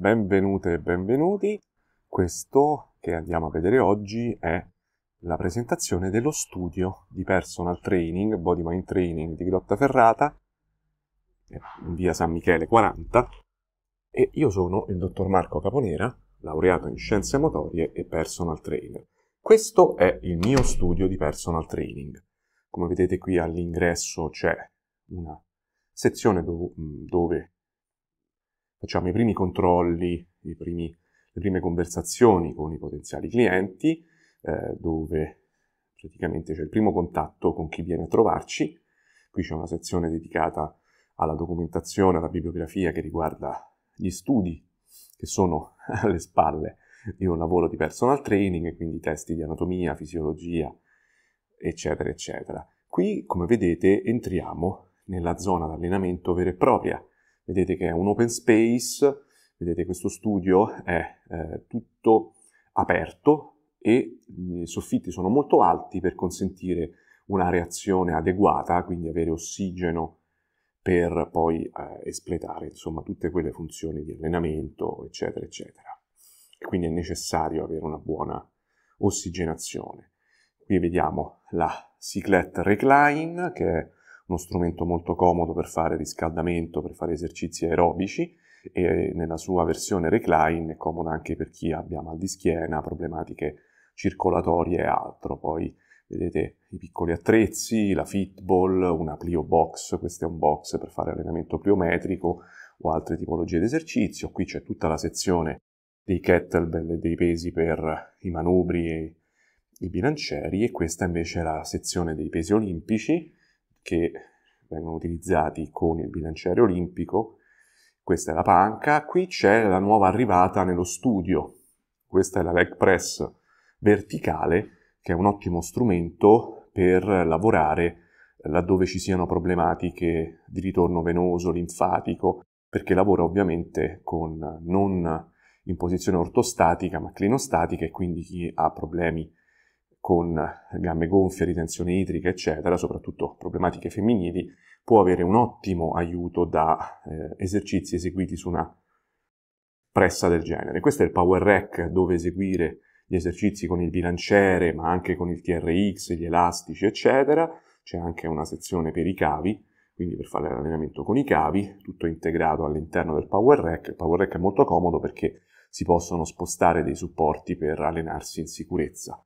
benvenute e benvenuti. Questo che andiamo a vedere oggi è la presentazione dello studio di personal training, body mind training di Grottaferrata, eh, in via San Michele 40. E io sono il dottor Marco Caponera, laureato in scienze motorie e personal trainer. Questo è il mio studio di personal training. Come vedete qui all'ingresso c'è una sezione mm, dove facciamo i primi controlli, i primi, le prime conversazioni con i potenziali clienti, eh, dove praticamente c'è il primo contatto con chi viene a trovarci. Qui c'è una sezione dedicata alla documentazione, alla bibliografia che riguarda gli studi che sono alle spalle di un lavoro di personal training, quindi testi di anatomia, fisiologia, eccetera, eccetera. Qui, come vedete, entriamo nella zona d'allenamento vera e propria, Vedete che è un open space, vedete questo studio è eh, tutto aperto e i soffitti sono molto alti per consentire una reazione adeguata, quindi avere ossigeno per poi eh, espletare insomma tutte quelle funzioni di allenamento, eccetera, eccetera. E quindi è necessario avere una buona ossigenazione. Qui vediamo la Ciclette Recline, che è uno strumento molto comodo per fare riscaldamento, per fare esercizi aerobici e nella sua versione recline è comoda anche per chi abbia mal di schiena, problematiche circolatorie e altro. Poi vedete i piccoli attrezzi, la fitball, una plio box, questo è un box per fare allenamento pliometrico o altre tipologie di esercizio. Qui c'è tutta la sezione dei kettlebell e dei pesi per i manubri e i bilancieri e questa invece è la sezione dei pesi olimpici che vengono utilizzati con il bilanciere olimpico. Questa è la panca, qui c'è la nuova arrivata nello studio. Questa è la leg press verticale, che è un ottimo strumento per lavorare laddove ci siano problematiche di ritorno venoso, linfatico, perché lavora ovviamente con non in posizione ortostatica ma clinostatica e quindi chi ha problemi con gambe gonfie, ritenzione idrica, eccetera, soprattutto problematiche femminili, può avere un ottimo aiuto da eh, esercizi eseguiti su una pressa del genere. Questo è il power rack dove eseguire gli esercizi con il bilanciere, ma anche con il TRX, gli elastici, eccetera. C'è anche una sezione per i cavi, quindi per fare l'allenamento con i cavi, tutto integrato all'interno del power rack. Il power rack è molto comodo perché si possono spostare dei supporti per allenarsi in sicurezza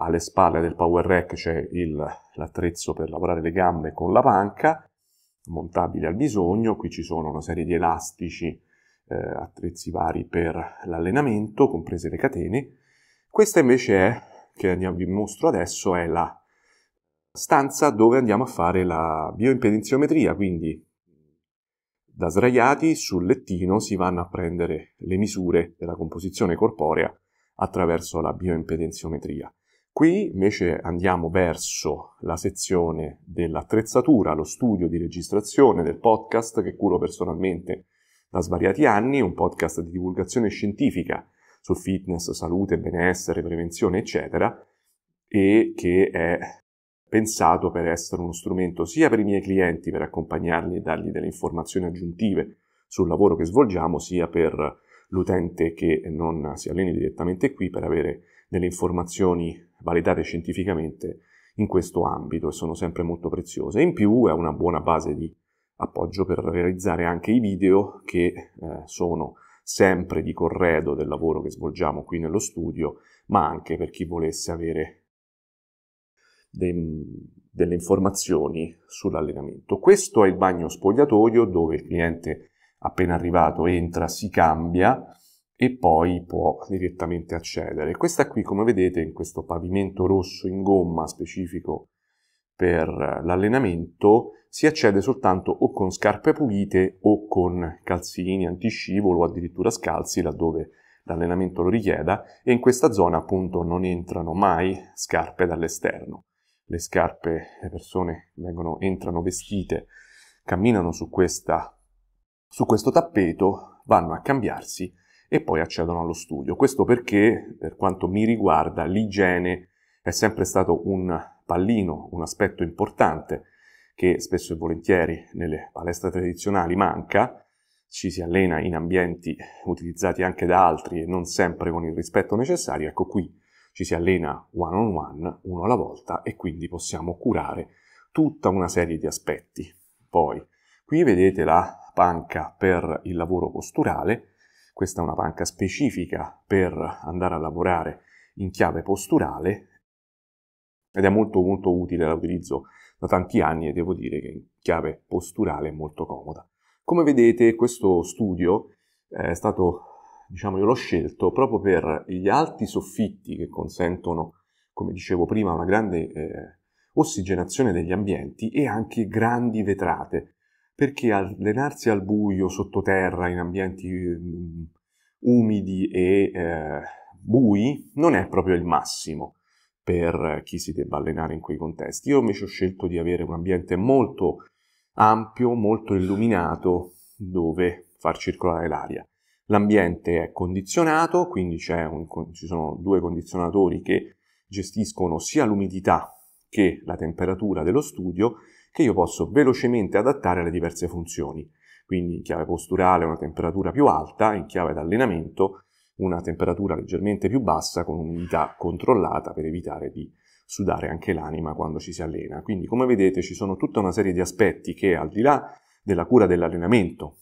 alle spalle del power rack c'è il, l'attrezzo per lavorare le gambe con la panca, montabile al bisogno, qui ci sono una serie di elastici, eh, attrezzi vari per l'allenamento, comprese le catene. Questa invece è, che vi mostro adesso, è la stanza dove andiamo a fare la bioimpedenziometria, quindi da sdraiati sul lettino si vanno a prendere le misure della composizione corporea attraverso la bioimpedenziometria. Qui invece andiamo verso la sezione dell'attrezzatura, lo studio di registrazione del podcast che curo personalmente da svariati anni, un podcast di divulgazione scientifica su fitness, salute, benessere, prevenzione, eccetera, e che è pensato per essere uno strumento sia per i miei clienti per accompagnarli e dargli delle informazioni aggiuntive sul lavoro che svolgiamo, sia per l'utente che non si alleni direttamente qui per avere delle informazioni validate scientificamente in questo ambito e sono sempre molto preziose. In più è una buona base di appoggio per realizzare anche i video che eh, sono sempre di corredo del lavoro che svolgiamo qui nello studio, ma anche per chi volesse avere de- delle informazioni sull'allenamento. Questo è il bagno spogliatoio dove il cliente appena arrivato entra, si cambia e poi può direttamente accedere. Questa qui, come vedete, in questo pavimento rosso in gomma specifico per eh, l'allenamento, si accede soltanto o con scarpe pulite o con calzini antiscivolo o addirittura scalzi laddove l'allenamento lo richieda e in questa zona appunto non entrano mai scarpe dall'esterno. Le scarpe, le persone vengono, entrano vestite, camminano su questa su questo tappeto, vanno a cambiarsi e poi accedono allo studio. Questo perché, per quanto mi riguarda, l'igiene è sempre stato un pallino, un aspetto importante che spesso e volentieri nelle palestre tradizionali manca, ci si allena in ambienti utilizzati anche da altri e non sempre con il rispetto necessario, ecco qui ci si allena one on one, uno alla volta e quindi possiamo curare tutta una serie di aspetti. Poi qui vedete la panca per il lavoro posturale, questa è una panca specifica per andare a lavorare in chiave posturale ed è molto molto utile, la utilizzo da tanti anni e devo dire che in chiave posturale è molto comoda. Come vedete questo studio eh, è stato, diciamo io l'ho scelto proprio per gli alti soffitti che consentono, come dicevo prima, una grande eh, ossigenazione degli ambienti e anche grandi vetrate perché allenarsi al buio, sottoterra, in ambienti mm, umidi e eh, bui, non è proprio il massimo per chi si debba allenare in quei contesti. Io invece ho scelto di avere un ambiente molto ampio, molto illuminato, dove far circolare l'aria. L'ambiente è condizionato, quindi un, ci sono due condizionatori che gestiscono sia l'umidità che la temperatura dello studio che io posso velocemente adattare alle diverse funzioni. Quindi in chiave posturale una temperatura più alta, in chiave d'allenamento una temperatura leggermente più bassa con umidità controllata per evitare di sudare anche l'anima quando ci si allena. Quindi come vedete ci sono tutta una serie di aspetti che al di là della cura dell'allenamento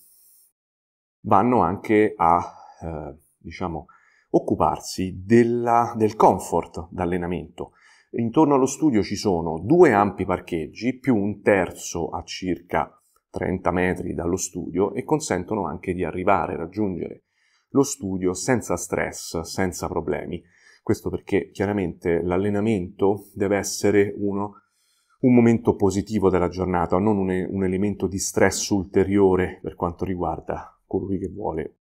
vanno anche a, eh, diciamo, occuparsi della, del comfort d'allenamento Intorno allo studio ci sono due ampi parcheggi più un terzo a circa 30 metri dallo studio e consentono anche di arrivare, raggiungere lo studio senza stress, senza problemi. Questo perché chiaramente l'allenamento deve essere uno, un momento positivo della giornata, non un, un elemento di stress ulteriore per quanto riguarda colui che vuole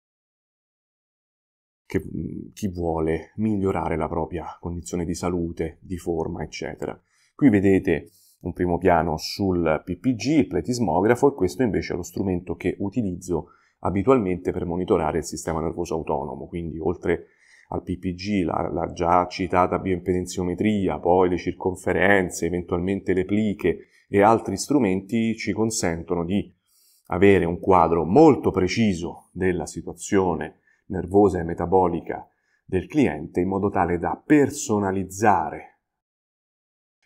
che, chi vuole migliorare la propria condizione di salute, di forma, eccetera. Qui vedete un primo piano sul PPG, il pletismografo, e questo invece è lo strumento che utilizzo abitualmente per monitorare il sistema nervoso autonomo, quindi oltre al PPG, la, la già citata bioimpedenziometria, poi le circonferenze, eventualmente le pliche e altri strumenti ci consentono di avere un quadro molto preciso della situazione nervosa e metabolica del cliente in modo tale da personalizzare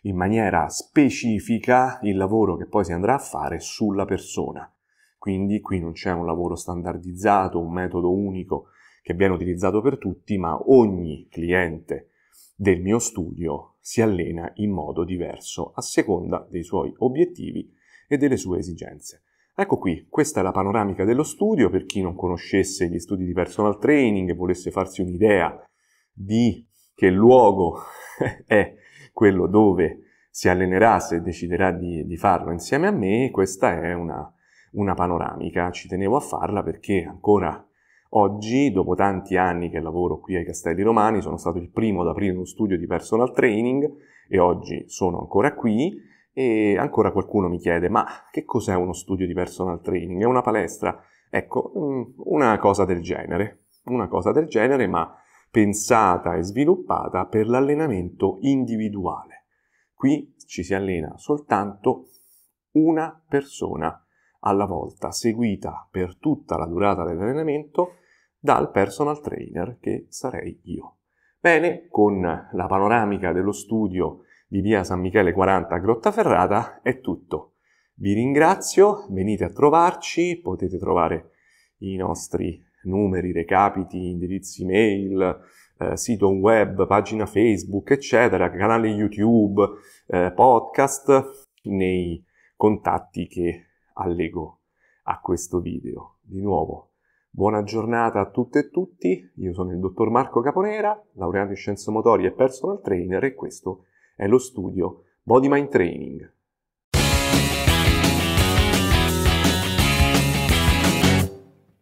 in maniera specifica il lavoro che poi si andrà a fare sulla persona. Quindi qui non c'è un lavoro standardizzato, un metodo unico che viene utilizzato per tutti, ma ogni cliente del mio studio si allena in modo diverso a seconda dei suoi obiettivi e delle sue esigenze. Ecco qui, questa è la panoramica dello studio per chi non conoscesse gli studi di personal training e volesse farsi un'idea di che luogo è quello dove si allenerà se deciderà di, di farlo insieme a me, questa è una, una panoramica, ci tenevo a farla perché ancora Oggi, dopo tanti anni che lavoro qui ai Castelli Romani, sono stato il primo ad aprire uno studio di personal training e oggi sono ancora qui e ancora qualcuno mi chiede, ma che cos'è uno studio di personal training? È una palestra? Ecco, mm, una cosa del genere, una cosa del genere, ma pensata e sviluppata per l'allenamento individuale. Qui ci si allena soltanto una persona alla volta, seguita per tutta la durata dell'allenamento dal personal trainer che sarei io. Bene, con la panoramica dello studio di via San Michele 40 a Grottaferrata è tutto. Vi ringrazio, venite a trovarci, potete trovare i nostri numeri, recapiti, indirizzi mail, eh, sito web, pagina Facebook, eccetera, canale YouTube, eh, podcast, nei contatti che allego a questo video. Di nuovo, buona giornata a tutte e tutti, io sono il dottor Marco Caponera, laureato in scienze motorie e personal trainer e questo è è lo studio Body Mind Training.